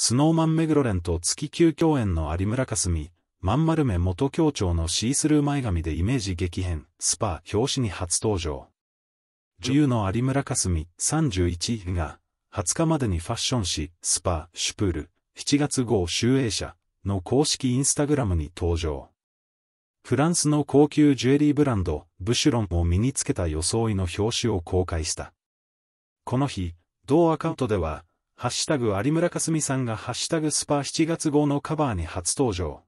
スノーマンメグロレンと月級共演の有村すみ、まんまるめ元協調のシースルー前髪でイメージ激変、スパ表紙に初登場。女優の有村すみ、31が、20日までにファッション誌、スパ、シュプール、7月号集英社の公式インスタグラムに登場。フランスの高級ジュエリーブランド、ブシュロンを身につけた装いの表紙を公開した。この日、同アカウントでは、ハッシュタグ有村架純さんがハッシュタグスパー7月号のカバーに初登場。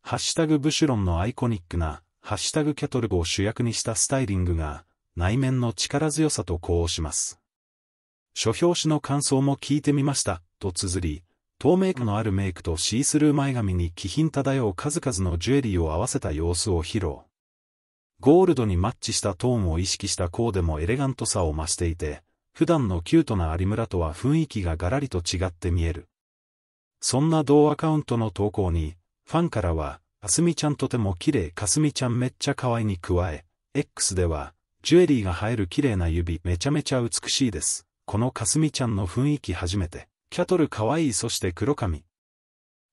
ハッシュタグブシュロンのアイコニックな、ハッシュタグキャトル語を主役にしたスタイリングが、内面の力強さと呼応します。書評誌の感想も聞いてみました、と綴り、透明感のあるメイクとシースルー前髪に気品漂う数々のジュエリーを合わせた様子を披露。ゴールドにマッチしたトーンを意識したコーデもエレガントさを増していて、普段のキュートな有村とは雰囲気がガラリと違って見える。そんな同アカウントの投稿に、ファンからは、あすみちゃんとても綺麗かすみちゃんめっちゃ可愛いに加え、X では、ジュエリーが映える綺麗な指めちゃめちゃ美しいです。このかすみちゃんの雰囲気初めて。キャトル可愛いそして黒髪。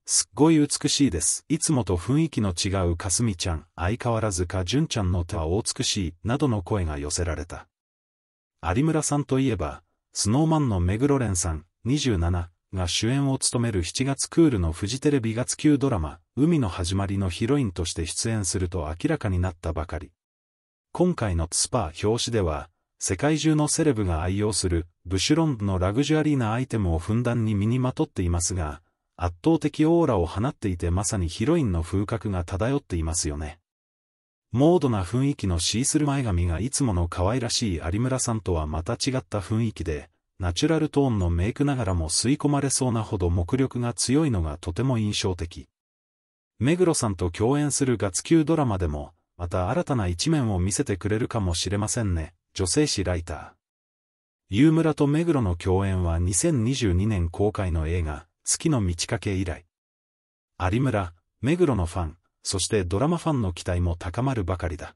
すっごい美しいです。いつもと雰囲気の違うかすみちゃん、相変わらずかじゅんちゃんの手は美しい、などの声が寄せられた。有村さんといえば、スノーマンの目黒蓮さん、27が主演を務める7月クールのフジテレビ月級ドラマ、海の始まりのヒロインとして出演すると明らかになったばかり。今回のスパー表紙では、世界中のセレブが愛用するブシュロンドのラグジュアリーなアイテムをふんだんに身にまとっていますが、圧倒的オーラを放っていてまさにヒロインの風格が漂っていますよね。モードな雰囲気のシースル前髪がいつもの可愛らしい有村さんとはまた違った雰囲気で、ナチュラルトーンのメイクながらも吸い込まれそうなほど目力が強いのがとても印象的。目黒さんと共演するガツ級ドラマでも、また新たな一面を見せてくれるかもしれませんね、女性誌ライター。ユームと目黒の共演は2022年公開の映画、月の満ち欠け以来。有村、目黒のファン、そしてドラマファンの期待も高まるばかりだ。